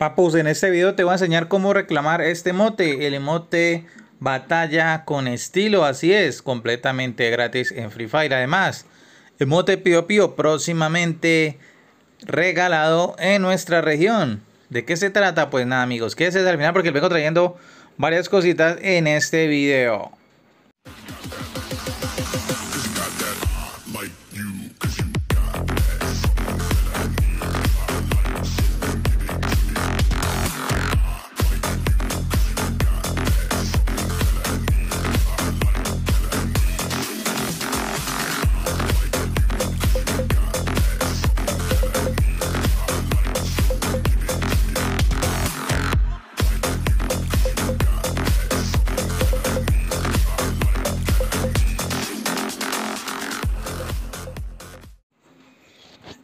Papus, en este video te voy a enseñar cómo reclamar este emote, el emote batalla con estilo, así es, completamente gratis en Free Fire. Además, emote Pio Pio próximamente regalado en nuestra región. ¿De qué se trata? Pues nada amigos, quédese al final porque les vengo trayendo varias cositas en este video.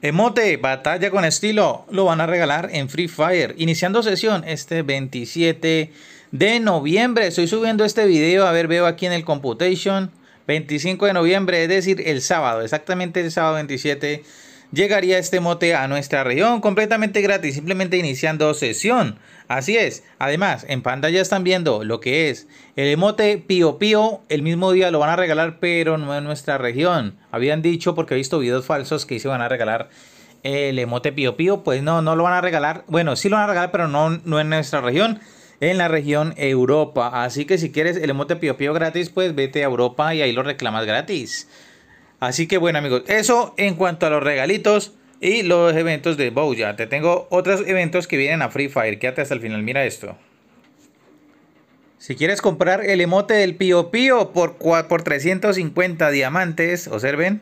Emote, batalla con estilo, lo van a regalar en Free Fire. Iniciando sesión este 27 de noviembre. Estoy subiendo este video, a ver, veo aquí en el Computation. 25 de noviembre, es decir, el sábado, exactamente el sábado 27 llegaría este mote a nuestra región completamente gratis, simplemente iniciando sesión. Así es, además en pantalla están viendo lo que es el emote Pío Pío, el mismo día lo van a regalar pero no en nuestra región. Habían dicho porque he visto videos falsos que se van a regalar el emote Pío Pío, pues no, no lo van a regalar, bueno sí lo van a regalar pero no, no en nuestra región en la región Europa. Así que si quieres el emote Pío Pío gratis, pues vete a Europa y ahí lo reclamas gratis. Así que bueno amigos, eso en cuanto a los regalitos y los eventos de Bowja. Te tengo otros eventos que vienen a Free Fire. Quédate hasta el final, mira esto. Si quieres comprar el emote del Pío Pío por, por 350 diamantes, observen,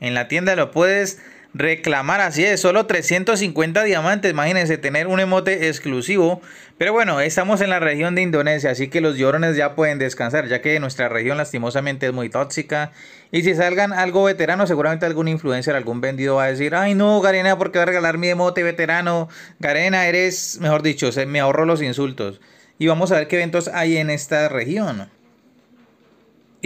en la tienda lo puedes reclamar. Así es, solo 350 diamantes. Imagínense tener un emote exclusivo. Pero bueno, estamos en la región de Indonesia, así que los llorones ya pueden descansar, ya que nuestra región lastimosamente es muy tóxica. Y si salgan algo veterano, seguramente algún influencer, algún vendido va a decir, ay no, Garena, qué va a regalar mi emote veterano? Garena, eres, mejor dicho, se me ahorro los insultos. Y vamos a ver qué eventos hay en esta región.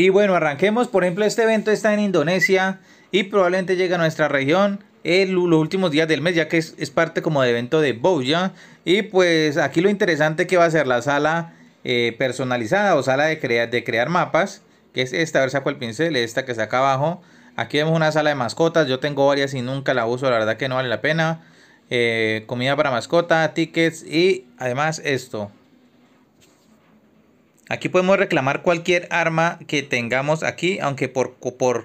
Y bueno, arranquemos. Por ejemplo, este evento está en Indonesia y probablemente llegue a nuestra región en los últimos días del mes, ya que es, parte como de evento de Boya. Y pues aquí lo interesante que va a ser la sala eh, personalizada o sala de, de crear mapas, que es esta, a ver, saco el pincel, esta que está acá abajo. Aquí vemos una sala de mascotas, yo tengo varias y nunca la uso, la verdad que no vale la pena. Eh, comida para mascota, tickets y además esto. Aquí podemos reclamar cualquier arma que tengamos aquí, aunque por,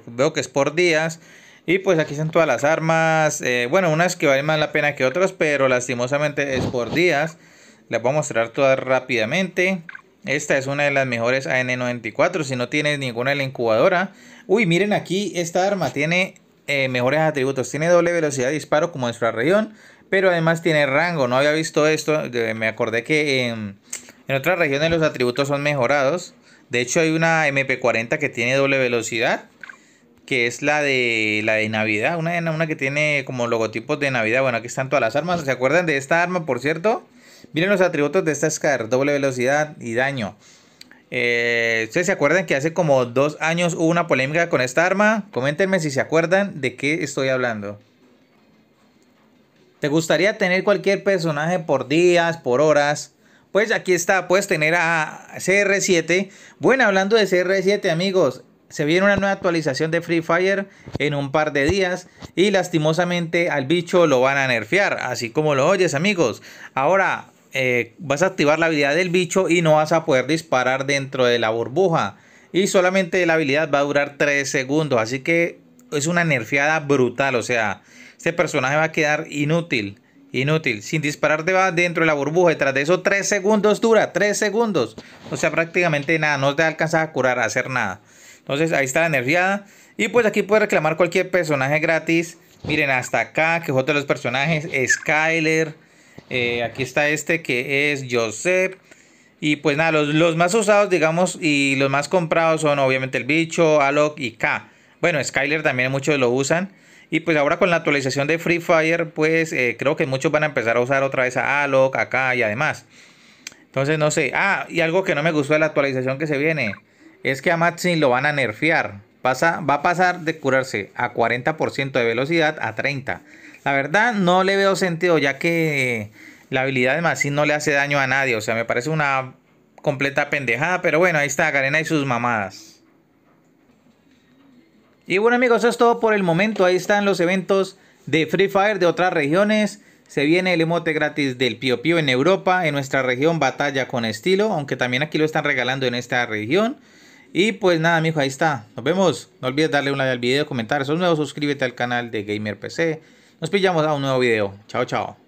veo que es por días. Y pues aquí están todas las armas, eh, bueno, unas que valen más la pena que otras, pero lastimosamente es por días. Les voy a mostrar todas rápidamente. Esta es una de las mejores AN94, si no tienes ninguna de la incubadora. Uy, miren aquí, esta arma tiene eh, mejores atributos. Tiene doble velocidad de disparo como región, pero además tiene rango. No había visto esto, me acordé que en otras regiones los atributos son mejorados. De hecho hay una MP40 que tiene doble velocidad, que es la de la de Navidad, una, una que tiene como logotipos de Navidad. Bueno, aquí están todas las armas. ¿Se acuerdan de esta arma, por cierto? Miren los atributos de esta SCAR, doble velocidad y daño. Eh, ¿Ustedes se acuerdan que hace como dos años hubo una polémica con esta arma? Coméntenme si se acuerdan de qué estoy hablando. ¿Te gustaría tener cualquier personaje por días, por horas? Pues aquí está, puedes tener a CR7. Bueno, hablando de CR7, amigos, se viene una nueva actualización de Free Fire en un par de días y lastimosamente al bicho lo van a nerfear, así como lo oyes, amigos. Ahora eh, vas a activar la habilidad del bicho y no vas a poder disparar dentro de la burbuja. Y solamente la habilidad va a durar 3 segundos, así que es una nerfeada brutal, o sea, este personaje va a quedar inútil. Inútil. Sin disparar te va dentro de la burbuja. detrás de eso, 3 segundos dura. 3 segundos. O sea, prácticamente nada. No te alcanzas a curar, a hacer nada. Entonces, ahí está la nerviada. Y pues aquí puede reclamar cualquier personaje gratis. Miren, hasta acá, que de los personajes. Skyler. Eh, aquí está este que es Joseph. Y pues nada, los, los, más usados, digamos, y los más comprados son obviamente el bicho, Alok y K. Bueno, Skyler también muchos lo usan. Y pues ahora con la actualización de Free Fire, pues eh, creo que muchos van a empezar a usar otra vez a Alok, acá y además. Entonces no sé. Ah, y algo que no me gustó de la actualización que se viene es que a Maxin lo van a nerfear. Pasa, va a pasar de curarse a 40% de velocidad a 30%. La verdad no le veo sentido ya que la habilidad de Maxin no le hace daño a nadie. O sea, me parece una completa pendejada. Pero bueno, ahí está Garena y sus mamadas. Y bueno amigos, eso es todo por el momento. Ahí están los eventos de Free Fire de otras regiones. Se viene el emote gratis del Pio Pio en Europa, en nuestra región Batalla con Estilo, aunque también aquí lo están regalando en esta región. Y pues nada, amigos, ahí está. Nos vemos. No olvides darle un like al video, comentar. Si sos nuevo, suscríbete al canal de Gamer PC. Nos pillamos a un nuevo video. Chao, chao.